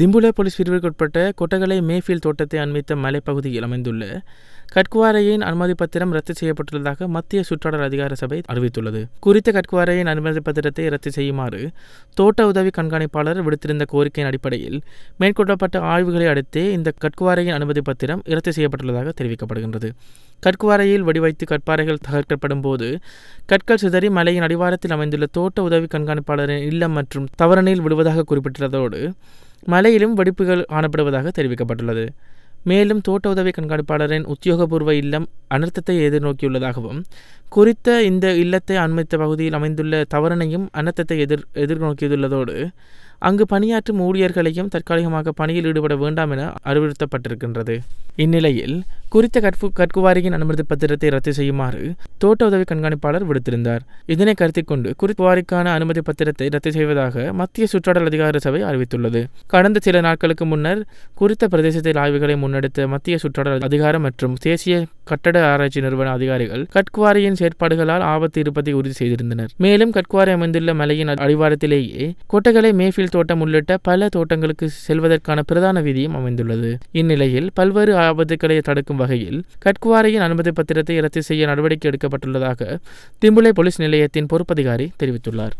திம்புலா police பிரிவிற்குட்பட்ட Kotagala மேஃபீல் தோட்டத்தை அண்மித்த மலைப்பகுதியில் அமைந்துள்ள கட்குவாரையின் அனுமதி பத்திரம் ரத்து செய்யப்பட்டுள்ளதாக மத்திய சுற்றாடர் அதிகார சபை அறிவித்துள்ளது குறித்த கட்குவாரையின் அனுமதி பத்திரத்தை ரத்து செய்யுமாறு தோட்ட உதவி கண்காணிப்பாளர் விடுத்திருந்த கோரிக்கையின் அடிப்படையில் மேற்கொள்ளப்பட்ட ஆய்வுகளை அடுத்தே இந்த கட்குவாரையின் அனுமதி பத்திரம் ரத்து செய்யப்பட்டுள்ளதாக தெரிவிக்கப்படுகின்றது கட்குவாரையில் வடிவைத்து கற்பாறைகள் தகர்க்கப்படும் போது கற்கள் சிதறி மலையின் அடிவாரத்தில் அமைந்துள்ள தோட்ட உதவி கண்காணிப்பாளரின் இல்லம் மற்றும் தவறணையில் விடுவதாக குறிப்பிட்டுள்ளதோடு மலையிலும் வெடிப்புகள் காணப்படுவதாக தெரிவிக்கப்பட்டுள்ளது மேலும் தோட்ட உதவி கண்காணிப்பாளரின் உத்தியோகபூர்வ இல்லம் அனர்த்தத்தை எதிர்நோக்கியுள்ளதாகவும் குறித்த இந்த இல்லத்தை அண்மைத்த பகுதியில் அமைந்துள்ள தவறனையும் அனர்த்தத்தை எதிர் எதிர்நோக்கியுள்ளதோடு அங்கு பணியாற்றும் ஊழியர்களையும் தற்காலிகமாக பணியில் ஈடுபட வேண்டாம் என அறிவுறுத்தப்பட்டிருக்கின்றது இந்நிலையில் குறித்த கற்பு கற்குவாரியின் அனுமதி பத்திரத்தை ரத்து செய்யுமாறு தோட்ட உதவி கண்காணிப்பாளர் விடுத்திருந்தார் இதனை கருத்தில் கொண்டு குறிப்புவாரிக்கான அனுமதி பத்திரத்தை ரத்து செய்வதாக மத்திய சுற்றாடல் அதிகார சபை அறிவித்துள்ளது கடந்த சில நாட்களுக்கு முன்னர் குறித்த பிரதேசத்தில் ஆய்வுகளை முன்னெடுத்த மத்திய சுற்றாடல் அதிகாரம் மற்றும் தேசிய கட்டட ஆராய்ச்சி நிறுவன அதிகாரிகள் கட்குவாரியின் செயற்பாடுகளால் ஆபத்து இருப்பதை உறுதி செய்திருந்தனர் மேலும் கட்குவாரி அமைந்துள்ள மலையின் அடிவாரத்திலேயே கொட்டகலை மேஃபில் தோட்டம் உள்ளிட்ட பல தோட்டங்களுக்கு செல்வதற்கான பிரதான விதியும் அமைந்துள்ளது இந்நிலையில் பல்வேறு ஆபத்துக்களை தடுக்கும் வகையில் கட்குவாரியின் அனுமதி பத்திரத்தை ரத்து செய்ய நடவடிக்கை எடுக்கப்பட்டுள்ளதாக திம்புளை போலீஸ் நிலையத்தின் பொறுப்பதிகாரி தெரிவித்துள்ளார்